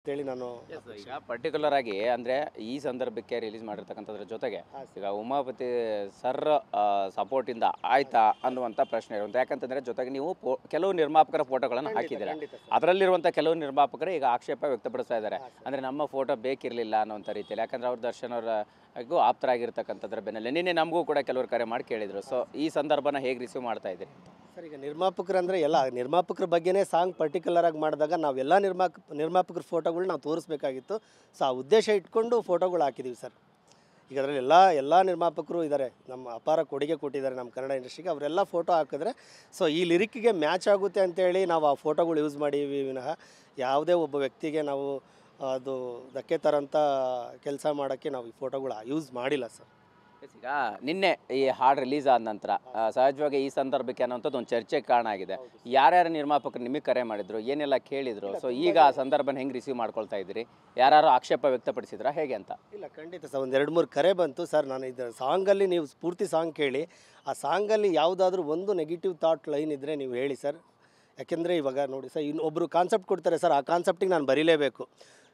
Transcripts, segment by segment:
ಅಂತೇಳಿ ನಾನು ಈಗ ಪರ್ಟಿಕ್ಯುಲರ್ ಆಗಿ ಅಂದ್ರೆ ಈ ಸಂದರ್ಭಕ್ಕೆ ರಿಲೀಸ್ ಮಾಡಿರ್ತಕ್ಕಂಥದ್ರ ಜೊತೆಗೆ ಈಗ ಉಮಾಪತಿ ಸರ್ ಸಪೋರ್ಟಿಂದ ಆಯ್ತಾ ಅನ್ನುವಂಥ ಪ್ರಶ್ನೆ ಇರುವಂಥ ಯಾಕಂತಂದ್ರೆ ಜೊತೆಗೆ ನೀವು ಕೆಲವು ನಿರ್ಮಾಪಕರ ಫೋಟೋಗಳನ್ನು ಹಾಕಿದ್ದೀರಾ ಅದರಲ್ಲಿರುವಂಥ ಕೆಲವು ನಿರ್ಮಾಪಕರು ಈಗ ಆಕ್ಷೇಪ ವ್ಯಕ್ತಪಡಿಸ್ತಾ ಇದ್ದಾರೆ ಅಂದ್ರೆ ನಮ್ಮ ಫೋಟೋ ಬೇಕಿರಲಿಲ್ಲ ಅನ್ನೋಂಥ ರೀತಿಯಲ್ಲಿ ಯಾಕಂದ್ರೆ ಅವ್ರ ದರ್ಶನ್ ಅವರಿಗೂ ಆಪ್ತರಾಗಿರ್ತಕ್ಕಂಥದ್ರ ಬೆನ್ನಲ್ಲೇ ನಿನ್ನೆ ನಮಗೂ ಕೂಡ ಕೆಲವರು ಕರೆ ಮಾಡಿ ಕೇಳಿದ್ರು ಸೊ ಈ ಸಂದರ್ಭನ ಹೇಗೆ ರಿಸೀವ್ ಮಾಡ್ತಾ ಇದ್ದೀರಿ ಸರ್ ಈಗ ನಿರ್ಮಾಪಕರು ಅಂದರೆ ಎಲ್ಲ ನಿರ್ಮಾಪಕರ ಬಗ್ಗೆನೇ ಸಾಂಗ್ ಪರ್ಟಿಕ್ಯುಲರಾಗಿ ಮಾಡಿದಾಗ ನಾವೆಲ್ಲ ನಿರ್ಮಾಪ ನಿರ್ಮಾಪಕರ ಫೋಟೋಗಳು ನಾವು ತೋರಿಸ್ಬೇಕಾಗಿತ್ತು ಸೊ ಆ ಉದ್ದೇಶ ಇಟ್ಕೊಂಡು ಫೋಟೋಗಳು ಹಾಕಿದ್ದೀವಿ ಸರ್ ಈಗ ಅದರಲ್ಲಿ ಎಲ್ಲ ಎಲ್ಲ ನಿರ್ಮಾಪಕರು ಇದ್ದಾರೆ ನಮ್ಮ ಅಪಾರ ಕೊಡುಗೆ ಕೊಟ್ಟಿದ್ದಾರೆ ನಮ್ಮ ಕನ್ನಡ ಇಂಡಸ್ಟ್ರಿಗೆ ಅವರೆಲ್ಲ ಫೋಟೋ ಹಾಕಿದ್ರೆ ಸೊ ಈ ಲಿರಿಕ್ಗೆ ಮ್ಯಾಚ್ ಆಗುತ್ತೆ ಅಂತೇಳಿ ನಾವು ಆ ಫೋಟೋಗಳು ಯೂಸ್ ಮಾಡೀವಿ ವಿನಃ ಯಾವುದೇ ಒಬ್ಬ ವ್ಯಕ್ತಿಗೆ ನಾವು ಅದು ಧಕ್ಕೆ ತರೋಂಥ ಕೆಲಸ ಮಾಡೋಕ್ಕೆ ನಾವು ಈ ಫೋಟೋಗಳು ಯೂಸ್ ಮಾಡಿಲ್ಲ ಸರ್ ಈಗ ನಿನ್ನೆ ಈ ಹಾಡು ರಿಲೀಸ್ ಆದ ನಂತರ ಸಹಜವಾಗಿ ಈ ಸಂದರ್ಭಕ್ಕೆ ಅನ್ನೋಂಥದ್ದು ಒಂದು ಚರ್ಚೆಗೆ ಕಾರಣ ಆಗಿದೆ ಯಾರ್ಯಾರು ನಿರ್ಮಾಪಕರು ನಿಮಗೆ ಕರೆ ಮಾಡಿದ್ರು ಏನೆಲ್ಲ ಕೇಳಿದ್ರು ಸೊ ಈಗ ಆ ಸಂದರ್ಭನ ಹೆಂಗೆ ರಿಸೀವ್ ಮಾಡ್ಕೊಳ್ತಾ ಇದ್ದೀರಿ ಯಾರು ಆಕ್ಷೇಪ ವ್ಯಕ್ತಪಡಿಸಿದ್ರ ಹೇಗೆ ಅಂತ ಇಲ್ಲ ಖಂಡಿತ ಸರ್ ಒಂದು ಎರಡು ಮೂರು ಕರೆ ಬಂತು ಸರ್ ನಾನು ಇದರ ಸಾಂಗಲ್ಲಿ ನೀವು ಸ್ಫೂರ್ತಿ ಸಾಂಗ್ ಕೇಳಿ ಆ ಸಾಂಗಲ್ಲಿ ಯಾವುದಾದ್ರೂ ಒಂದು ನೆಗೆಟಿವ್ ಥಾಟ್ ಲೈನ್ ಇದ್ದರೆ ನೀವು ಹೇಳಿ ಸರ್ ಯಾಕೆಂದರೆ ಇವಾಗ ನೋಡಿ ಸರ್ ಇನ್ನೊಬ್ಬರು ಕಾನ್ಸೆಪ್ಟ್ ಕೊಡ್ತಾರೆ ಸರ್ ಆ ಕಾನ್ಸೆಪ್ಟಿಗೆ ನಾನು ಬರೀಲೇಬೇಕು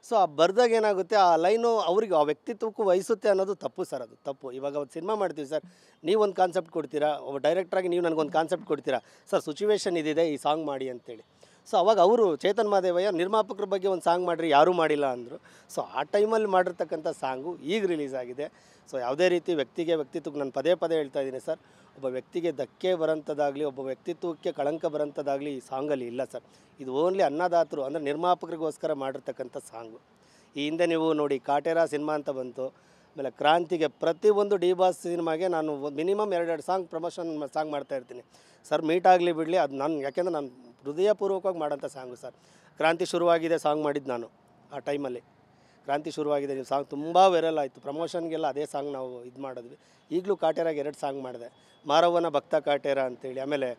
ಸೊ ಆ ಬರೆದಾಗ ಏನಾಗುತ್ತೆ ಆ ಲೈನು ಅವ್ರಿಗೆ ಆ ವ್ಯಕ್ತಿತ್ವಕ್ಕೂ ವಹಿಸುತ್ತೆ ಅನ್ನೋದು ತಪ್ಪು ಸರ್ ಅದು ತಪ್ಪು ಇವಾಗ ಒಂದು ಸಿನಿಮಾ ಮಾಡ್ತೀವಿ ಸರ್ ನೀವೊಂದು ಕಾನ್ಸೆಪ್ಟ್ ಕೊಡ್ತೀರಾ ಒಬ್ಬ ಡೈರೆಕ್ಟ್ರಾಗಿ ನೀವು ನನಗೊಂದು ಕಾನ್ಸೆಪ್ಟ್ ಕೊಡ್ತೀರಾ ಸರ್ ಸಿಚುವೇಶನ್ ಇದಿದೆ ಈ ಸಾಂಗ್ ಮಾಡಿ ಅಂತೇಳಿ ಸೊ ಅವಾಗ ಅವರು ಚೇತನ್ ಮಾದೇವಯ್ಯ ನಿರ್ಮಾಪಕರ ಬಗ್ಗೆ ಒಂದು ಸಾಂಗ್ ಮಾಡಿರಿ ಯಾರೂ ಮಾಡಿಲ್ಲ ಅಂದರು ಸೊ ಆ ಟೈಮಲ್ಲಿ ಮಾಡಿರ್ತಕ್ಕಂಥ ಸಾಂಗು ಈಗ ರಿಲೀಸ್ ಆಗಿದೆ ಸೊ ಯಾವುದೇ ರೀತಿ ವ್ಯಕ್ತಿಗೆ ವ್ಯಕ್ತಿತ್ವಕ್ಕೆ ನಾನು ಪದೇ ಪದೇ ಹೇಳ್ತಾ ಇದ್ದೀನಿ ಸರ್ ಒಬ್ಬ ವ್ಯಕ್ತಿಗೆ ಧಕ್ಕೆ ಬರೋಂಥದ್ದಾಗಲಿ ಒಬ್ಬ ವ್ಯಕ್ತಿತ್ವಕ್ಕೆ ಕಳಂಕ ಬರೋಂಥದ್ದಾಗಲಿ ಈ ಸಾಂಗಲ್ಲಿ ಇಲ್ಲ ಸರ್ ಇದು ಓನ್ಲಿ ಅನ್ನದಾತರು ಅಂದರೆ ನಿರ್ಮಾಪಕರಿಗೋಸ್ಕರ ಮಾಡಿರ್ತಕ್ಕಂಥ ಸಾಂಗು ಈ ಹಿಂದೆ ನೀವು ನೋಡಿ ಕಾಟೇರಾ ಸಿನಿಮಾ ಅಂತ ಬಂತು ಆಮೇಲೆ ಕ್ರಾಂತಿಗೆ ಪ್ರತಿಯೊಂದು ಡಿ ಬಾಸ್ ಸಿನಿಮಾಗೆ ನಾನು ಮಿನಿಮಮ್ ಎರಡೆರಡು ಸಾಂಗ್ ಪ್ರಮೋಷನ್ ಸಾಂಗ್ ಮಾಡ್ತಾ ಇರ್ತೀನಿ ಸರ್ ಮೀಟ್ ಆಗಲಿ ಬಿಡಲಿ ಅದು ನಾನು ಯಾಕೆಂದರೆ ನಾನು ಹೃದಯಪೂರ್ವಕವಾಗಿ ಮಾಡೋಂಥ ಸಾಂಗು ಸರ್ ಕ್ರಾಂತಿ ಶುರುವಾಗಿದೆ ಸಾಂಗ್ ಮಾಡಿದ್ದು ನಾನು ಆ ಟೈಮಲ್ಲಿ ಕ್ರಾಂತಿ ಶುರುವಾಗಿದೆ ನೀವು ಸಾಂಗ್ ತುಂಬ ವೈರಲ್ ಆಯಿತು ಪ್ರಮೋಷನ್ಗೆಲ್ಲ ಅದೇ ಸಾಂಗ್ ನಾವು ಇದು ಮಾಡಿದ್ವಿ ಈಗಲೂ ಕಾಟೇರಾಗಿ ಎರಡು ಸಾಂಗ್ ಮಾಡಿದೆ ಮಾರವ್ವನ ಭಕ್ತ ಕಾಟೇರ ಅಂತೇಳಿ ಆಮೇಲೆ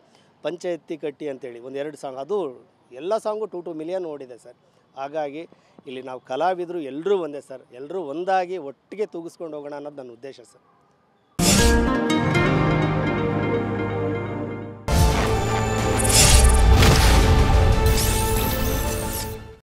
ಎತ್ತಿ ಕಟ್ಟಿ ಅಂತೇಳಿ ಒಂದು ಎರಡು ಸಾಂಗ್ ಅದು ಎಲ್ಲ ಸಾಂಗು ಟು ಟು ಮಿಲಿಯನ್ ಓಡಿದೆ ಸರ್ ಹಾಗಾಗಿ ಇಲ್ಲಿ ನಾವು ಕಲಾವಿದರು ಎಲ್ಲರೂ ಒಂದೇ ಸರ್ ಎಲ್ಲರೂ ಒಂದಾಗಿ ಒಟ್ಟಿಗೆ ತೂಗಿಸ್ಕೊಂಡು ಹೋಗೋಣ ಅನ್ನೋದು ನನ್ನ ಉದ್ದೇಶ ಸರ್